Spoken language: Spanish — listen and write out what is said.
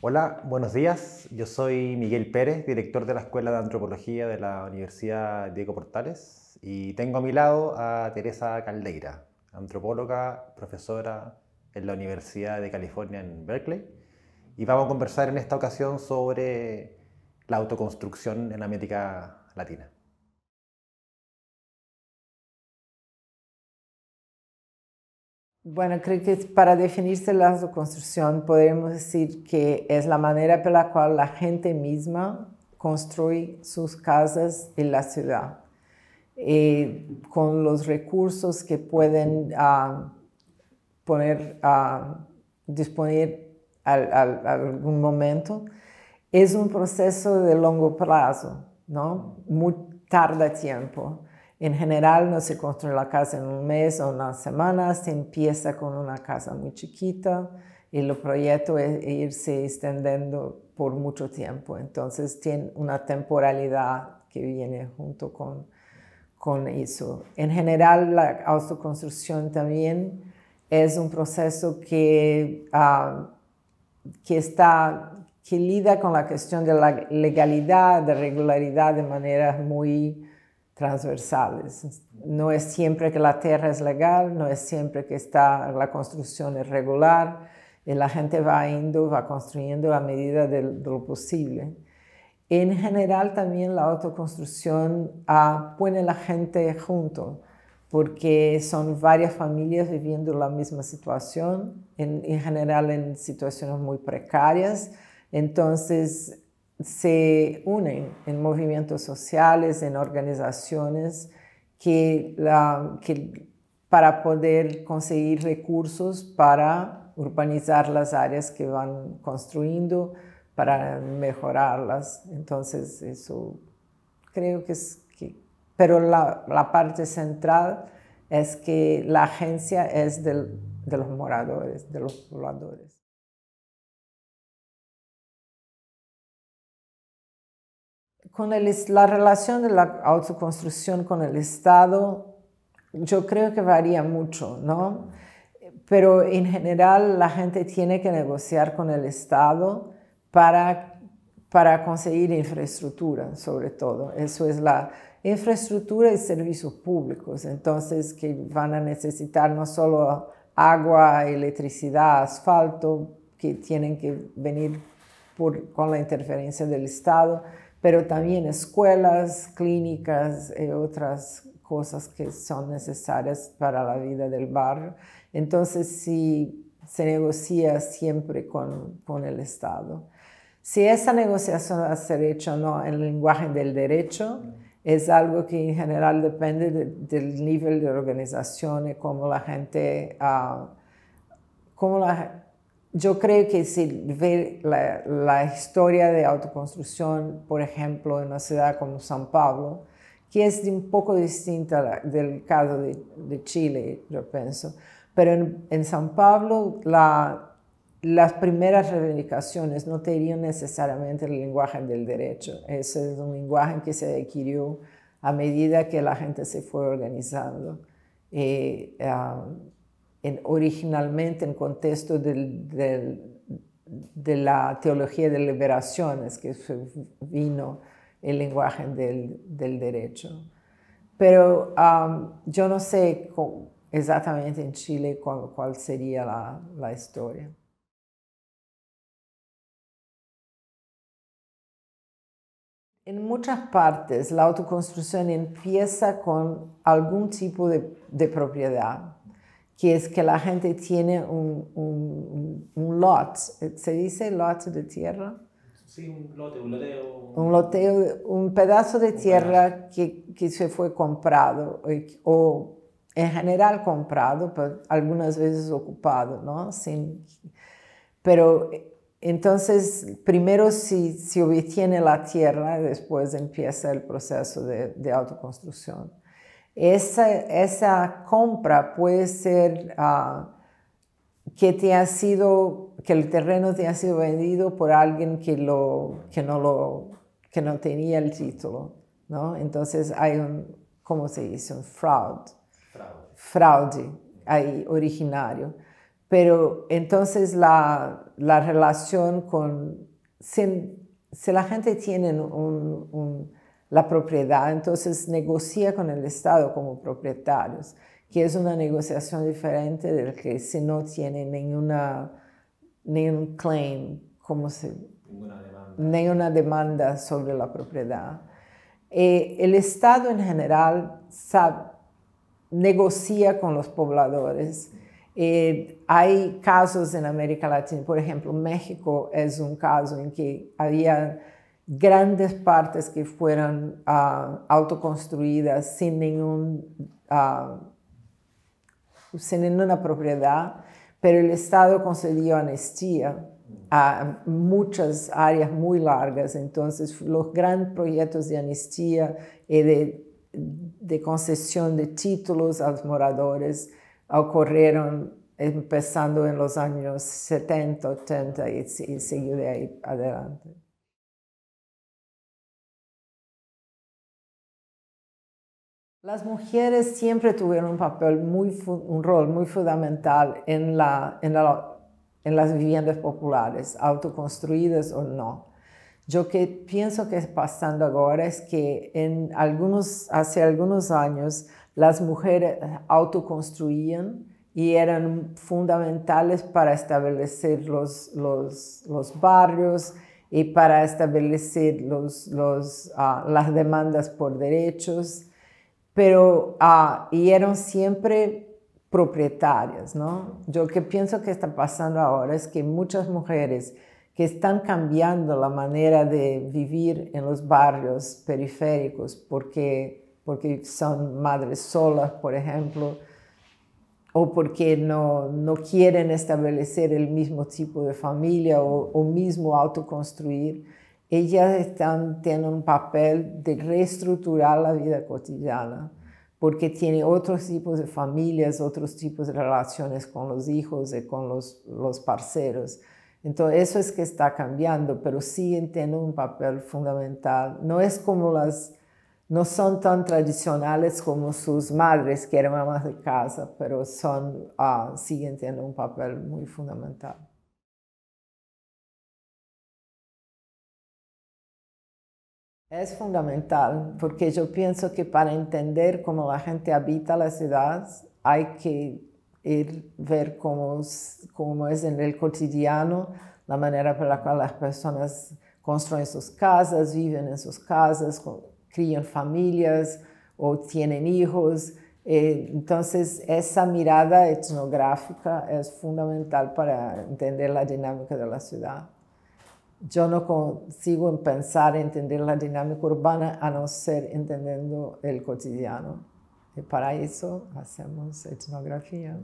Hola, buenos días. Yo soy Miguel Pérez, director de la Escuela de Antropología de la Universidad Diego Portales y tengo a mi lado a Teresa Caldeira, antropóloga, profesora en la Universidad de California en Berkeley y vamos a conversar en esta ocasión sobre la autoconstrucción en América Latina. Bueno, creo que para definirse la construcción podemos decir que es la manera por la cual la gente misma construye sus casas en la ciudad, eh, con los recursos que pueden ah, poner a ah, disponer al, algún momento. Es un proceso de largo plazo, ¿no? Muy, tarda tiempo. En general no se construye la casa en un mes o una semana, se empieza con una casa muy chiquita y el proyecto es irse extendiendo por mucho tiempo. Entonces tiene una temporalidad que viene junto con, con eso. En general la autoconstrucción también es un proceso que, ah, que está que lida con la cuestión de la legalidad, de regularidad de manera muy transversales. No es siempre que la tierra es legal, no es siempre que está la construcción es regular, y la gente va indo, va construyendo a medida de, lo posible. En general también la autoconstrucción ah, pone a la gente junto, porque son varias familias viviendo la misma situación, en general en situaciones muy precarias. Entonces, se unen en movimientos sociales, en organizaciones que, para poder conseguir recursos para urbanizar las áreas que van construyendo, para mejorarlas. Entonces, eso creo que es... pero la, parte central es que la agencia es de los moradores, de los pobladores. con la relación de la autoconstrucción con el Estado, yo creo que varía mucho, ¿no? Pero en general la gente tiene que negociar con el Estado para, conseguir infraestructura, sobre todo. Eso es la infraestructura y servicios públicos, entonces que van a necesitar no solo agua, electricidad, asfalto, que tienen que venir con la interferencia del Estado, pero también escuelas, clínicas y eh, otras cosas que son necesarias para la vida del barrio. Entonces, sí, se negocia siempre con, el Estado. Si esa negociación va a ser hecha o no en el lenguaje del derecho, es algo que en general depende del nivel de organización y cómo la gente, ah, la, yo creo que si ve la, la, historia de autoconstrucción, por ejemplo, en una ciudad como San Pablo, que es un poco distinta del caso de, Chile, yo pienso, pero en, San Pablo la, las primeras reivindicaciones no tenían necesariamente el lenguaje del derecho, ese es un lenguaje que se adquirió a medida que la gente se fue organizando. Eh, ah, originalmente en contexto de la teología de liberaciones, que vino el lenguaje del, derecho. Pero um, yo no sé exactamente en Chile cuál, sería la, historia. En muchas partes la autoconstrucción empieza con algún tipo de propiedad, que es que la gente tiene un, un, lot, ¿se dice lot de tierra? Sí, un lote, un loteo. Un loteo, un pedazo de tierra Que, se fue comprado eh, o en general comprado, pero algunas veces ocupado, ¿no? pero entonces, primero si, si obtiene la tierra, después empieza el proceso de autoconstrucción esa, esa compra puede ser ah, que te sido, que el terreno te ha sido vendido por alguien que, lo, que, no, lo, que no tenía el título, ¿no? Entonces hay un, se dice? Fraude. Fraude ahí, originario. Pero entonces la, relación con... Si, la gente tiene un la propiedad, entonces negocia con el Estado como propietarios, que es una negociación diferente del que si no tiene ninguna, ningún claim, como ninguna, demanda. ninguna demanda sobre la propiedad. Eh, el Estado en general sabe, negocia con los pobladores. Eh, hay casos en América Latina, por ejemplo, México es un caso en que había grandes partes que fueron ah, autoconstruidas sin ningún ah, sin ninguna propiedad, pero el Estado concedió amnistía a muchas áreas muy largas, entonces los grandes proyectos de amnistía y de, concesión de títulos a los moradores ocurrieron empezando en los años 70, 80 y, y de ahí adelante. Las mujeres siempre tuvieron un papel, muy, un rol muy fundamental en, las viviendas populares, autoconstruidas o no. Yo que pienso que está pasando ahora es que en algunos, hace algunos años las mujeres autoconstruían y eran fundamentales para establecer los, barrios y para establecer ah, las demandas por derechos pero ah, y eran siempre propietarias, ¿no? Yo que pienso que está pasando ahora es que muchas mujeres que están cambiando la manera de vivir en los barrios periféricos porque, porque son madres solas, por ejemplo, o porque no, no quieren establecer el mismo tipo de familia o mismo autoconstruir ellas están, tienen un papel de reestructurar la vida cotidiana, porque tiene otros tipos de familias, otros tipos de relaciones con los hijos y con los, los parceros. Entonces, eso es que está cambiando, pero siguen teniendo un papel fundamental. No es como las, no son tan tradicionales como sus madres, que eran mamás de casa, pero son, ah, siguen teniendo un papel muy fundamental. Es fundamental porque yo pienso que para entender cómo la gente habita la ciudad hay que ir ver cómo, cómo es en el cotidiano la manera por la cual las personas construyen sus casas, viven en sus casas, crían familias o tienen hijos. Eh, entonces, esa mirada etnográfica es fundamental para entender la dinámica de la ciudad yo no consigo pensar, entender la dinámica urbana a no ser entendiendo el cotidiano. Y para eso hacemos etnografía.